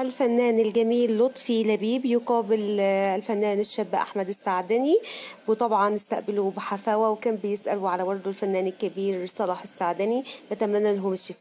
الفنان الجميل لطفي لبيب يقابل آه، الفنان الشاب أحمد السعدني وطبعا استقبلوه بحفاوة وكان بيسألوا على ورده الفنان الكبير صلاح السعدني نتمنى لهم الشفاء